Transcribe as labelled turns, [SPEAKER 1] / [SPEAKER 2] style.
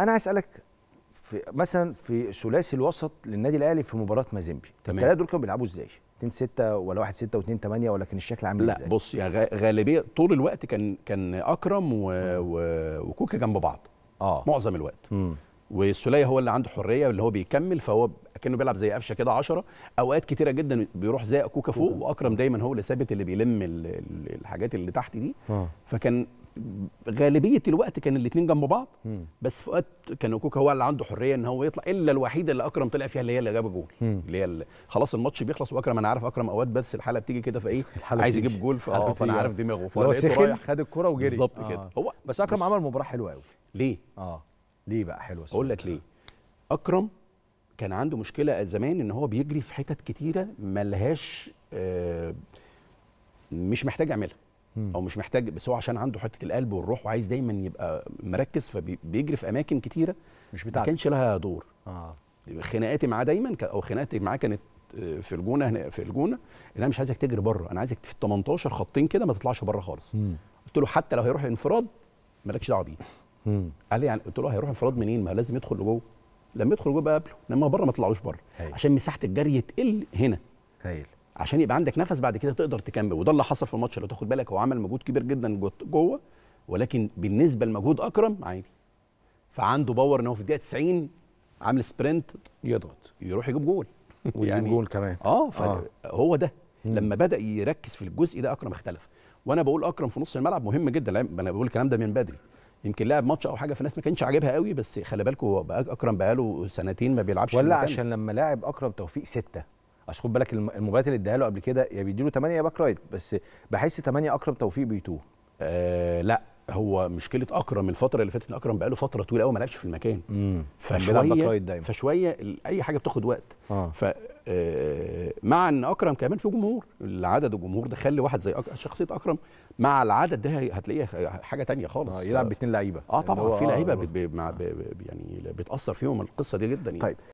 [SPEAKER 1] انا عايز اسالك في مثلا في ثلاثي الوسط للنادي الاهلي في مباراه مازيمبي الثلاثه دول كانوا بيلعبوا ازاي 2 6 ولا 1 6 و2 8 ولا كان الشكل عامل ازاي لا بص يا يعني غالبيه طول الوقت كان كان اكرم و... و... وكوكا جنب بعض اه معظم الوقت مم. والسليه هو اللي عنده حريه اللي هو بيكمل فهو كانه بيلعب زي قفشه كده 10 اوقات كتيره جدا بيروح زي كوكا فوق واكرم دايما هو اللي ثابت اللي بيلم الحاجات اللي تحت دي آه. فكان غالبيه الوقت كان الاثنين جنب بعض بس في وقت كان كوكا هو اللي عنده حريه ان هو يطلع الا الوحيده اللي اكرم طلع فيها اللي هي اللي جاب جول اللي هي اللي خلاص الماتش بيخلص واكرم انا عارف اكرم اوقات بس الحاله بتيجي كده فايه عايز يجيب جول فاه فانا عارف دماغه فلقيته رايح خد الكوره وجري بالظبط آه. كده هو بس اكرم بس عمل مباراه حلوه قوي ليه؟ اه ليه بقى حلوه اقول لك ليه اكرم كان عنده مشكله زمان ان هو بيجري في حتت كتيره ملهاش آه مش محتاج يعملها او مش محتاج بس هو عشان عنده حته القلب والروح وعايز دايما يبقى مركز فبيجري في اماكن كتيره مش بتاعته ما كانش لها دور اه خناقاتي معاه دايما او خناقاتي معاه كانت آه، في الجونه هنا في الجونه ان انا مش عايزك تجري بره انا عايزك في ال 18 خطين كده ما تطلعش بره خالص مم. قلت له حتى لو هيروح انفراد مالكش دعوه بيه قال لي يعني قلت له هيروح انفراد منين ما لازم يدخل لجوه لما يدخل جوه بقابله لما بره ما تطلعوش بره عشان مساحه الجري تقل هنا هايل عشان يبقى عندك نفس بعد كده تقدر تكمل وده اللي حصل في الماتش لو تاخد بالك هو عمل مجهود كبير جدا جوه ولكن بالنسبه لمجهود اكرم عادي فعنده باور ان هو في الدقيقه 90 عامل سبرنت يضغط يروح يجيب جول ويجيب يعني جول كمان اه فهو آه. ده لما بدا يركز في الجزء ده اكرم اختلف وانا بقول اكرم في نص الملعب مهم جدا انا بقول الكلام ده من بدري يمكن لعب ماتش او حاجه في ناس ما كانش عاجبها قوي بس خلي بالكم اكرم بقاله سنتين ما بيلعبش ولا عشان لما لاعب اكرم توفيق سته اصل خد بالك المباريات اللي اداها له قبل كده يا بيديله 8 يا باك رايت بس بحس 8 اكرم توفيق بيتوه آه لا هو مشكله اكرم الفتره اللي فاتت اكرم بقاله فتره طويله قوي ما لعبش في المكان فشويه فشويه اي حاجه بتاخد وقت آه. ف آه، مع ان اكرم كمان في جمهور العدد الجمهور ده خلي واحد زي شخصيه اكرم مع العدد ده هتلاقيه حاجه تانية خالص آه يلعب باتنين لعيبه اه يعني طبعا في لعيبه آه يعني بتاثر فيهم القصه دي جدا يعني. طيب